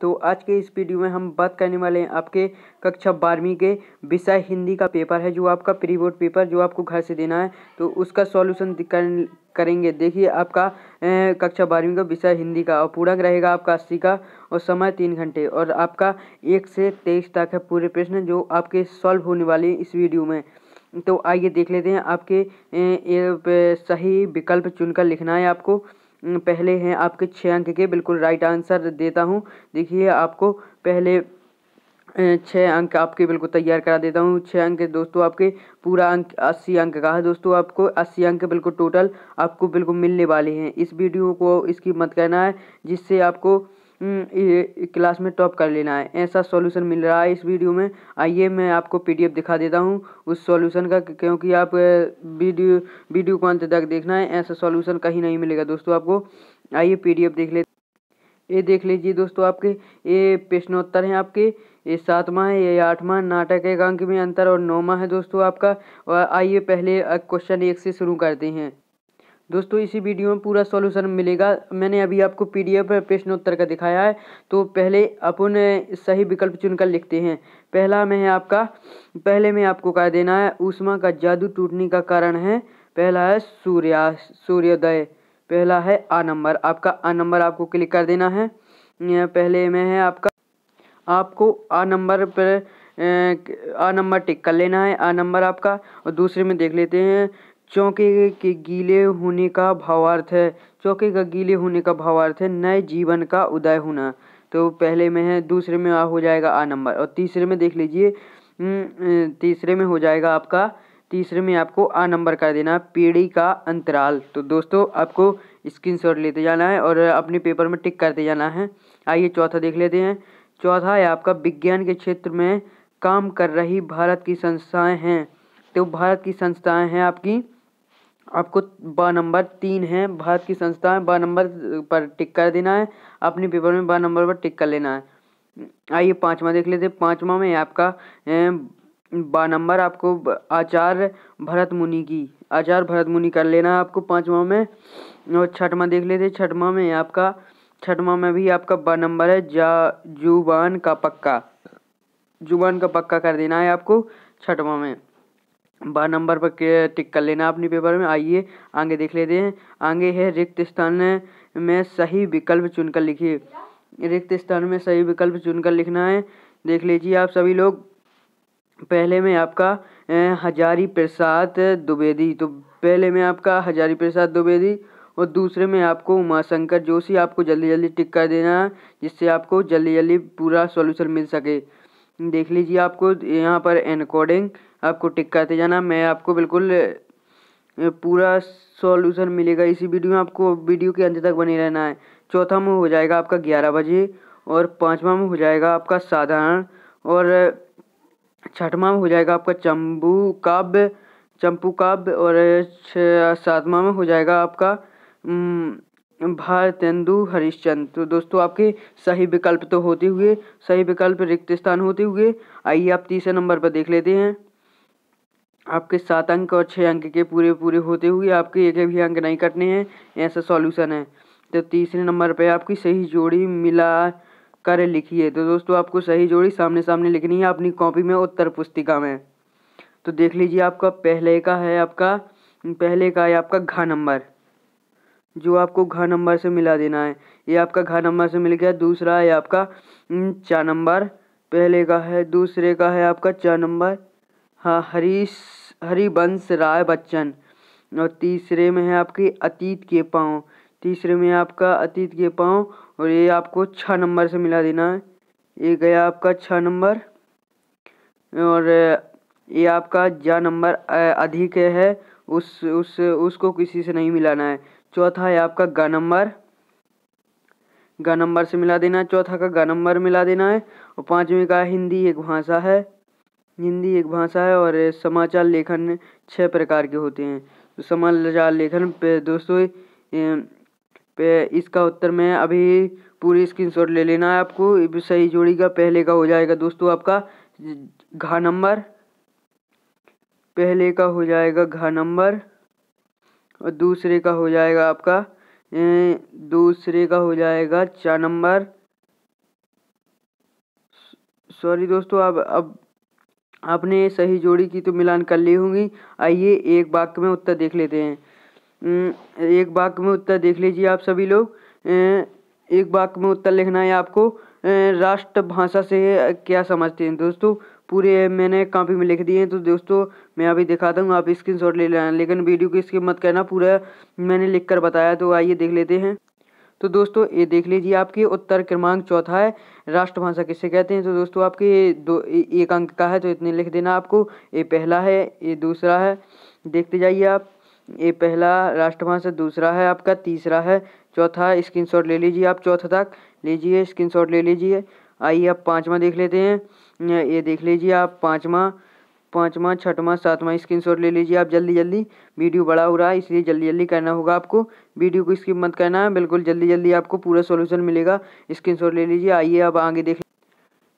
तो आज के इस वीडियो में हम बात करने वाले हैं आपके कक्षा बारहवीं के विषय हिंदी का पेपर है जो आपका प्री बोर्ड पेपर जो आपको घर से देना है तो उसका सॉल्यूशन करेंगे देखिए आपका ए, कक्षा बारहवीं का विषय हिंदी का और पूरक रहेगा आपका अस्सी का और समय तीन घंटे और आपका एक से तेईस तक है पूरे प्रश्न जो आपके सॉल्व होने वाले इस वीडियो में तो आइए देख लेते हैं आपके ए, ए, सही विकल्प चुनकर लिखना है आपको पहले हैं आपके छः अंक के बिल्कुल राइट आंसर देता हूँ देखिए आपको पहले छः अंक आपके बिल्कुल तैयार करा देता हूँ छः अंक दोस्तों आपके पूरा अंक अस्सी अंक का है दोस्तों आपको अस्सी अंक बिल्कुल टोटल आपको बिल्कुल मिलने वाले हैं इस वीडियो को इसकी मत करना है जिससे आपको हम्म, क्लास में टॉप कर लेना है ऐसा सॉल्यूशन मिल रहा है इस वीडियो में आइए मैं आपको पीडीएफ दिखा देता हूँ उस सॉल्यूशन का क्योंकि आप वीडियो वीडियो को अंत तक देखना है ऐसा सॉल्यूशन कहीं नहीं मिलेगा दोस्तों आपको आइए पीडीएफ देख ले ये देख लीजिए दोस्तों आपके ये प्रश्नोत्तर हैं आपके ये सातवां है ये आठवां नाटक एकांक में अंतर और नौवां है दोस्तों आपका और आइए पहले क्वेश्चन एक से शुरू करते हैं दोस्तों इसी वीडियो में पूरा सॉल्यूशन मिलेगा मैंने अभी आपको पीडीएफ पर प्रश्नोत्तर का दिखाया है तो पहले अपन सही विकल्प चुनकर लिखते हैं पहला में है आपका पहले में आपको कह देना है ऊषमा का जादू टूटने का कारण है पहला है सूर्या सूर्योदय पहला है आ नंबर आपका आ नंबर आपको क्लिक कर देना है पहले में है आपका आपको आ नंबर पर आ नंबर टिक कर लेना है आ नंबर आपका और दूसरे में देख लेते हैं चौके के गीले होने का भावार्थ है चौके का गीले होने का भावार्थ है नए जीवन का उदय होना तो पहले में है दूसरे में हो जाएगा आ नंबर और तीसरे में देख लीजिए हम्म, तीसरे में हो जाएगा आपका तीसरे में आपको आ नंबर कर देना पीढ़ी का अंतराल तो दोस्तों आपको शॉट लेते जाना है और अपने पेपर में टिक करते जाना है आइए चौथा देख लेते हैं चौथा है आपका विज्ञान के क्षेत्र में काम कर रही भारत की संस्थाएं हैं तो भारत की संस्थाएं हैं आपकी आपको ब नंबर तीन है भारत की संस्था है ब नंबर पर टिक कर देना है अपने पेपर में ब नंबर पर टिक कर लेना है आइए पाँचवा देख लेते पाँचवा में आपका ब नंबर आपको आचार्य भरत मुनि की आचार्य भरत मुनि कर लेना है आपको पाँचवा में और छठवा देख लेते छठवा में आपका छठवा में भी आपका ब नंबर है जा जुबान का पक्का जुबान का पक्का कर देना है आपको छठवा में बारह नंबर पर टिक कर लेना अपने पेपर में आइए आगे देख लेते हैं आगे है रिक्त स्थान में सही विकल्प चुनकर लिखिए रिक्त स्थान में सही विकल्प चुनकर लिखना है देख लीजिए आप सभी लोग पहले में आपका हजारी प्रसाद द्विवेदी तो पहले में आपका हजारी प्रसाद द्विवेदी और दूसरे में आपको उमाशंकर जोशी आपको जल्दी जल्दी टिक कर देना है जिससे आपको जल्दी जल्दी पूरा सॉल्यूशन मिल सके देख लीजिए आपको यहाँ पर एनकोडिंग आपको टिक करते जाना मैं आपको बिल्कुल पूरा सॉल्यूशन मिलेगा इसी वीडियो में आपको वीडियो के अंत तक बने रहना है चौथा में हो जाएगा आपका ग्यारह बजे और पाँचवा में हो जाएगा आपका साधारण और छठवा में हो जाएगा आपका चंबू काव्य चंपू काव्य और सातवा में हो जाएगा आपका भारतेंदु हरिश्चंद्र तो दोस्तों आपके सही विकल्प तो होते हुए सही विकल्प रिक्त स्थान होते हुए आइए आप तीसरे नंबर पर देख लेते हैं आपके सात अंक और छः अंक के पूरे पूरे होते हुए आपके एक भी अंक नहीं कटने हैं ऐसा सॉल्यूशन है तो तीसरे नंबर पे आपकी सही जोड़ी मिला कर लिखिए तो दोस्तों आपको सही जोड़ी सामने सामने लिखनी है अपनी कॉपी में उत्तर पुस्तिका में तो देख लीजिए आपका पहले का है आपका पहले का है आपका घा नंबर जो आपको घा नंबर से मिला देना है ये आपका घा नंबर से मिल गया दूसरा है आपका चार नंबर पहले का है दूसरे का है आपका चार नंबर हाँ, हरीश हरिवंश राय बच्चन और तीसरे में है आपके अतीत के पाँव तीसरे में आपका अतीत के पाँव और ये आपको छः नंबर से मिला देना है ये गया आपका छः नंबर और ये आपका जा नंबर अधिक है उस उस उसको किसी से नहीं मिलाना है चौथा है आपका ग नंबर ग नंबर से मिला देना है चौथा का ग नंबर मिला देना है और पाँचवें का हिंदी एक भाषा है हिंदी एक भाषा है और समाचार लेखन छः प्रकार के होते हैं समाचार लेखन पे दोस्तों पे इसका उत्तर मैं अभी पूरी स्क्रीनशॉट ले लेना है आपको सही जोड़ी का पहले का हो जाएगा दोस्तों आपका घा नंबर पहले का हो जाएगा घा नंबर और दूसरे का हो जाएगा आपका दूसरे का हो जाएगा चार नंबर सॉरी दोस्तों अब अब आपने सही जोड़ी की तो मिलान कर ली होंगी आइए एक वाक्य में उत्तर देख लेते हैं एक वाक्य में उत्तर देख लीजिए आप सभी लोग एक वाक्य में उत्तर लिखना है आपको राष्ट्रभाषा से क्या समझते हैं दोस्तों पूरे मैंने कापी में लिख दिए हैं तो दोस्तों मैं अभी दिखाता हूँ आप स्क्रीन शॉट ले लेना लेकिन वीडियो की स्किप मत कहना पूरा मैंने लिख कर बताया तो आइए देख लेते हैं तो दोस्तों ये देख लीजिए आपके उत्तर क्रमांक चौथा है राष्ट्रभाषा किसे कहते हैं तो दोस्तों आपके दो एक अंक का है तो इतने लिख देना आपको ये पहला है ये दूसरा है देखते जाइए आप ये पहला राष्ट्रभाषा दूसरा है आपका तीसरा है चौथा शॉट ले लीजिए आप चौथा तक लीजिए शॉट ले लीजिए आइए आप पाँचवा देख लेते हैं ये देख लीजिए आप पाँचवा पाँचवा छठवां सातवां स्क्रीन शॉट ले लीजिए आप जल्दी जल्दी वीडियो बड़ा हो रहा है इसलिए जल्दी जल्दी करना होगा आपको वीडियो को स्किप मत करना है बिल्कुल जल्दी जल्दी आपको पूरा सोल्यूशन मिलेगा स्क्रीन शॉट ले लीजिए आइए अब आगे देख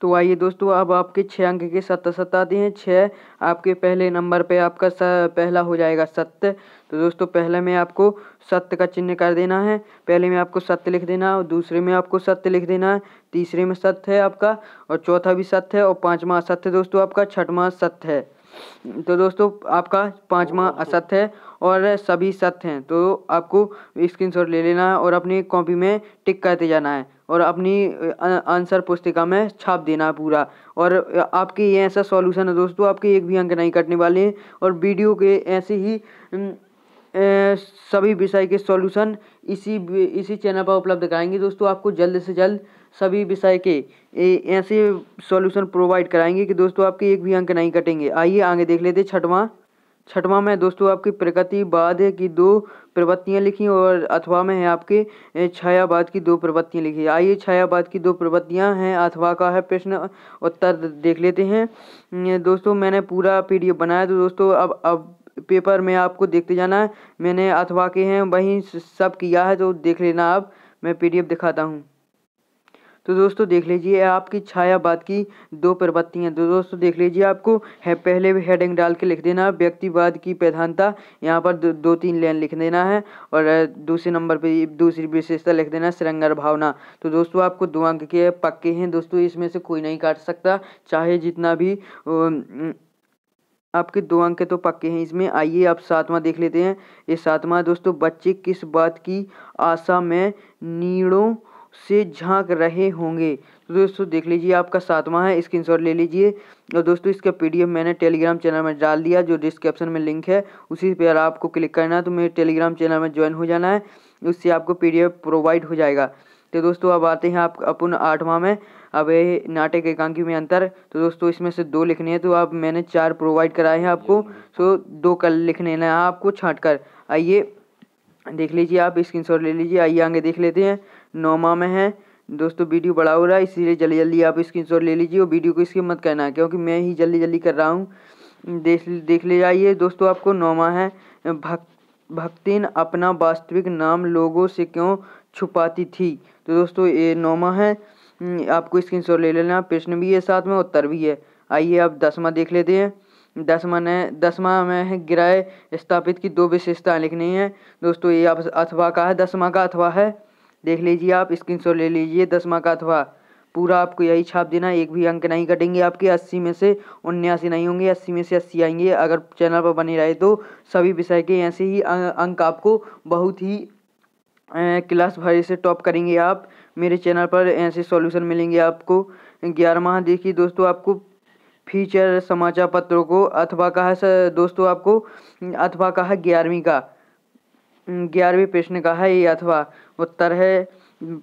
तो आइए दोस्तों अब आपके छः अंक के सत्य सत्य आते हैं छः आपके पहले नंबर पे आपका स, पहला हो जाएगा सत्य तो दोस्तों पहले में आपको सत्य का चिन्ह कर देना है पहले में आपको सत्य लिख देना है और दूसरे में आपको सत्य लिख देना है तीसरे में सत्य है आपका और चौथा भी सत्य है और पाँचवा असत्य है दोस्तों आपका छठवा सत्य है तो दोस्तों आपका पाँचवा असत्य है और सभी सत्य हैं तो आपको शॉट ले लेना है और अपनी कॉपी में टिक करते जाना है और अपनी आंसर पुस्तिका में छाप देना पूरा और आपके ये ऐसा सॉल्यूशन है दोस्तों आपके एक भी अंक नहीं कटने वाले हैं और वीडियो के ऐसे ही ए, सभी विषय के सॉल्यूशन इसी इसी चैनल पर उपलब्ध कराएंगे दोस्तों आपको जल्द से जल्द सभी विषय के ए, ऐसे सॉल्यूशन प्रोवाइड कराएंगे कि दोस्तों आपके एक भी अंक नहीं कटेंगे आइए आगे देख लेते छठवां छठवां में दोस्तों आपकी प्रगतिवाद की दो प्रवृत्तियाँ लिखी और अथवा में है आपके छायावाद की दो प्रवृत्तियाँ लिखी आइए छायावाद की दो प्रवृत्तियाँ हैं अथवा का है प्रश्न उत्तर देख लेते हैं दोस्तों मैंने पूरा पीडीएफ बनाया तो दोस्तों अब अब पेपर में आपको देखते जाना है मैंने अथवा के हैं वहीं सब किया है तो देख लेना आप मैं पी दिखाता हूँ तो दोस्तों देख लीजिए आपकी छायावाद की दो प्रवृत्तियाँ तो दोस्तों देख लीजिए आपको है पहले हेडिंग डाल के लिख देना व्यक्तिवाद की प्रधानता यहाँ पर दो, दो तीन लाइन लिख देना है और दूसरे नंबर पर दूसरी विशेषता लिख देना श्रृंगार भावना तो दोस्तों आपको दो अंक के पक्के हैं दोस्तों इसमें से कोई नहीं काट सकता चाहे जितना भी आपके दो अंक तो पक्के हैं इसमें आइए आप सातवां देख लेते हैं ये सातवां दोस्तों बच्चे किस बात की आशा में नीड़ों से झांक रहे होंगे तो दोस्तों देख लीजिए आपका सातवां है स्क्रीन शॉट ले लीजिए और दोस्तों इसका पीडीएफ मैंने टेलीग्राम चैनल में डाल दिया जो डिस्क्रिप्शन में लिंक है उसी पर आपको क्लिक करना है तो मेरे टेलीग्राम चैनल में ज्वाइन हो जाना है उससे आपको पी प्रोवाइड हो जाएगा तो दोस्तों अब आते हैं आप अपन आठवां में अब ये नाटक एकांकी में अंतर तो दोस्तों इसमें से दो लिखने हैं तो आप मैंने चार प्रोवाइड कराए हैं आपको सो तो दो कल लिखने हैं आपको छाँट कर आइए देख लीजिए आप शॉट ले लीजिए आइए आगे देख लेते हैं नौमा में है दोस्तों वीडियो बड़ा हो रहा है इसीलिए जल्दी जल्दी आप स्क्रीनशॉट ले लीजिए और वीडियो को इसकी मत कहना क्योंकि मैं ही जल्दी जल्दी कर रहा हूँ देख देख ले जाइए दोस्तों आपको माह है भक् भक्तिन अपना वास्तविक नाम लोगों से क्यों छुपाती थी तो दोस्तों ये नौमा है हम्म, आपको स्क्रीन शॉट ले लेना प्रश्न भी है साथ में उत्तर भी है आइए आप दसवा देख लेते हैं दसवा ने दसवा में है गिराए स्थापित की दो विशेषताएं लिखनी है दोस्तों ये आप अथवा का है दसवा का अथवा है देख लीजिए आप स्क्रीनशॉट ले लीजिए दसवा का अथवा पूरा आपको यही छाप देना एक भी अंक नहीं कटेंगे आपके अस्सी में से उन्यासी नहीं होंगे अस्सी में से अस्सी आएंगे अगर चैनल पर बने रहे तो सभी विषय के ऐसे ही अंक आपको बहुत ही क्लास भरे से टॉप करेंगे आप मेरे चैनल पर ऐसे सॉल्यूशन मिलेंगे आपको ग्यारहवा देखिए दोस्तों आपको फीचर समाचार पत्रों को अथवा कहा दोस्तों आपको अथवा कहा ग्यारहवीं का ग्यारहवीं प्रश्न का है ये अथवा उत्तर है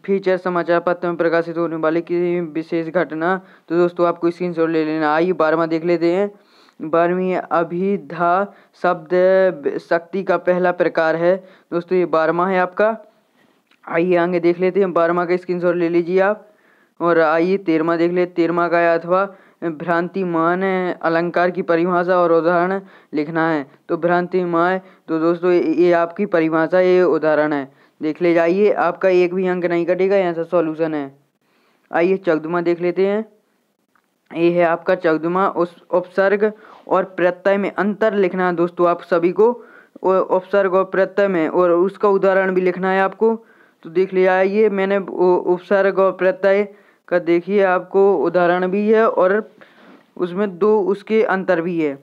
फीचर समाचार पत्र में प्रकाशित होने वाली किसी विशेष घटना तो दोस्तों आपको स्क्रीन शॉट ले लेना आइए बारहवा देख लेते हैं बारहवीं अभिधा शब्द शक्ति का पहला प्रकार है दोस्तों ये बारहवा है आपका आइए आगे देख लेते हैं बारहवा का स्क्रीन शॉट ले लीजिए आप और आइए तेरहवा देख ले तेरहवा का अथवा भ्रांतिमान अलंकार की परिभाषा और उदाहरण लिखना है तो भ्रांतिमय तो दोस्तों ये आपकी परिभाषा ये उदाहरण है देख ले जाइए आपका एक भी अंक नहीं कटेगा यहाँ से सॉल्यूशन है आइए चकदमा देख लेते हैं ये है आपका चकदमा उस उपसर्ग और प्रत्यय में अंतर लिखना है दोस्तों आप सभी को उपसर्ग और प्रत्यय में और उसका उदाहरण भी लिखना है आपको तो देख ले आइए मैंने उपसर्ग और प्रत्यय का देखिए आपको उदाहरण भी है और उसमें दो उसके अंतर भी है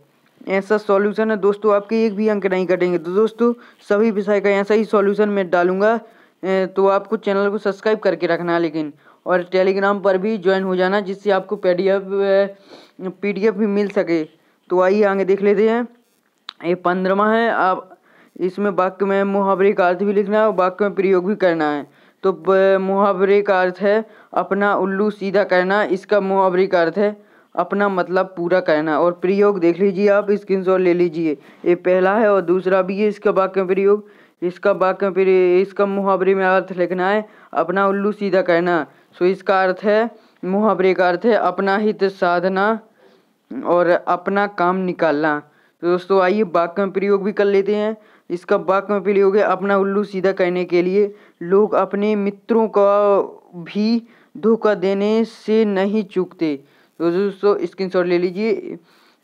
ऐसा सॉल्यूशन है दोस्तों आपके एक भी अंक नहीं कटेंगे तो दोस्तों सभी विषय का ऐसा ही सॉल्यूशन मैं डालूंगा तो आपको चैनल को सब्सक्राइब करके रखना लेकिन और टेलीग्राम पर भी ज्वाइन हो जाना जिससे आपको पी डी भी मिल सके तो आइए आगे देख लेते हैं ये पंद्रमा है आप इसमें वाक्य में मुहावरे का अर्थ भी लिखना है और वाक्य में प्रयोग भी करना है तो मुहावरे का अर्थ है अपना उल्लू सीधा करना इसका मुहावरे का अर्थ है अपना मतलब पूरा करना और प्रयोग देख लीजिए आप स्क्रीन ले लीजिए ये पहला है और दूसरा भी है इसका वाक्य प्रयोग इसका वाक्य प्रयोग इसका मुहावरे में अर्थ लिखना है अपना उल्लू सीधा करना सो इसका अर्थ है मुहावरे का अर्थ है अपना हित साधना और अपना काम निकालना तो दोस्तों आइए वाक्य में प्रयोग भी कर लेते हैं इसका वाक्य में प्रयोग है अपना उल्लू सीधा करने के लिए लोग अपने मित्रों का भी धोखा देने से नहीं चूकते तो दोस्तों स्क्रीन शॉट ले लीजिए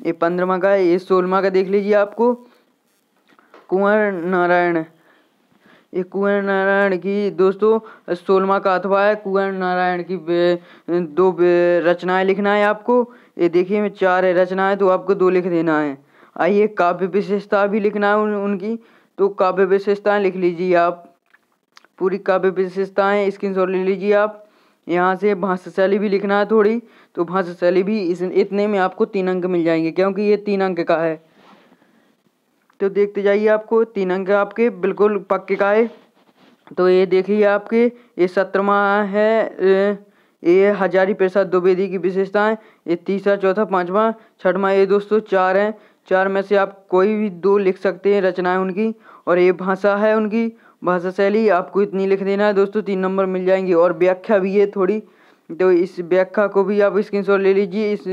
ये पंद्रह का ये सोलह का देख लीजिए आपको कुंवर नारायण ये कुंवर नारायण की दोस्तों सोलमा का अथवा है कुंवर नारायण की बे, दो बे, रचनाएं लिखना है आपको ये देखिए मैं चार है रचनाएं तो आपको दो लिख देना है आइए काव्य विशेषता भी लिखना है उन, उनकी तो काव्य विशेषताएं लिख लीजिए आप पूरी काव्य विशेषताएं शॉट ले लीजिए आप यहाँ से शैली भी लिखना है थोड़ी तो शैली भी इस इतने में आपको तीन अंक मिल जाएंगे क्योंकि ये तीन अंक का है तो देखते जाइए आपको तीन अंक आपके बिल्कुल पक्के का है तो ये देखिए आपके ये सत्रवा है ये हजारी प्रसाद द्विवेदी की विशेषताएं ये तीसरा चौथा पांचवा छठवा ये दोस्तों चार हैं चार में से आप कोई भी दो लिख सकते हैं रचनाएं उनकी और ये भाषा है उनकी भाषा शैली आपको इतनी लिख देना है दोस्तों तीन नंबर मिल जाएंगे और व्याख्या भी है थोड़ी तो इस व्याख्या को भी आप स्क्रीनशॉट ले लीजिए इस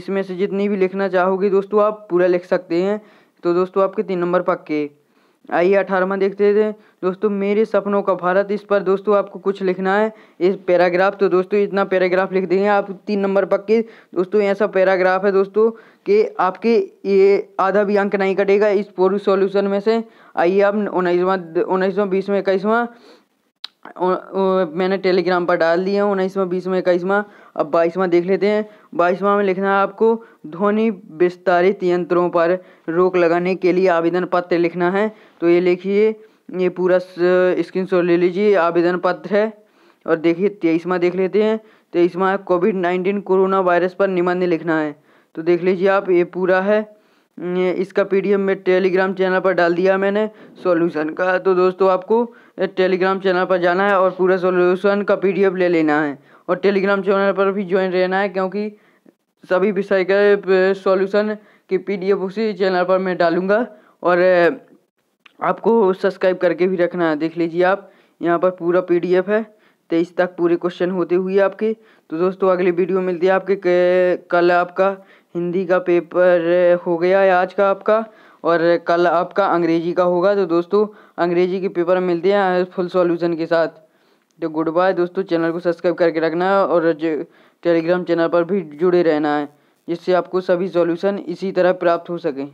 इसमें से जितनी भी लिखना चाहोगे दोस्तों आप पूरा लिख सकते हैं तो दोस्तों आपके तीन नंबर पक्के आइए अठारहवा देखते थे दोस्तों मेरे सपनों का भारत इस पर दोस्तों आपको कुछ लिखना है इस पैराग्राफ तो दोस्तों इतना पैराग्राफ लिख देंगे आप तीन नंबर पक्के दोस्तों ऐसा पैराग्राफ है दोस्तों कि आपके ये आधा भी अंक नहीं कटेगा इस पूर्व सॉल्यूशन में से आइए आप उन्नीसवा उन्नीसवा बीसवा इक्कीसवा मैंने टेलीग्राम पर डाल दिया उन्नीसवा बीसवा इक्कीसवा अब बाईसवां देख लेते हैं बाईसवां में लिखना है आपको ध्वनि विस्तारित यंत्रों पर रोक लगाने के लिए आवेदन पत्र लिखना है तो ये लिखिए ये पूरा स्क्रीन शॉट ले लीजिए आवेदन पत्र है और देखिए तेईसवा देख लेते हैं तेईसवा कोविड नाइन्टीन कोरोना वायरस पर निबंध लिखना है तो देख लीजिए आप ये पूरा है इसका पी डी में टेलीग्राम चैनल पर डाल दिया मैंने सॉल्यूशन का तो दोस्तों आपको टेलीग्राम चैनल पर जाना है और पूरा सॉल्यूशन का पीडीएफ ले लेना है और टेलीग्राम चैनल पर भी ज्वाइन रहना है क्योंकि सभी विषय के सॉल्यूशन की पीडीएफ उसी चैनल पर मैं डालूँगा और आपको सब्सक्राइब करके भी रखना है देख लीजिए आप यहाँ पर पूरा पीडीएफ है तेईस तक पूरे क्वेश्चन होते हुए आपके तो दोस्तों अगली वीडियो मिलती है आपके कल आपका हिंदी का पेपर हो गया है आज का आपका और कल आपका अंग्रेजी का होगा तो दोस्तों अंग्रेजी के पेपर मिलते हैं फुल सॉल्यूशन के साथ तो गुड बाय दोस्तों चैनल को सब्सक्राइब करके रखना है और टेलीग्राम चैनल पर भी जुड़े रहना है जिससे आपको सभी सॉल्यूशन इसी तरह प्राप्त हो सकें